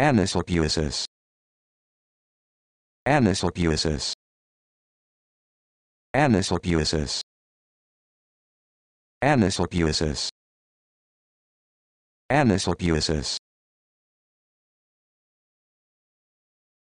Anisopusis. Anisopusis. Anisopusis. Anisopusis. Anisopusis.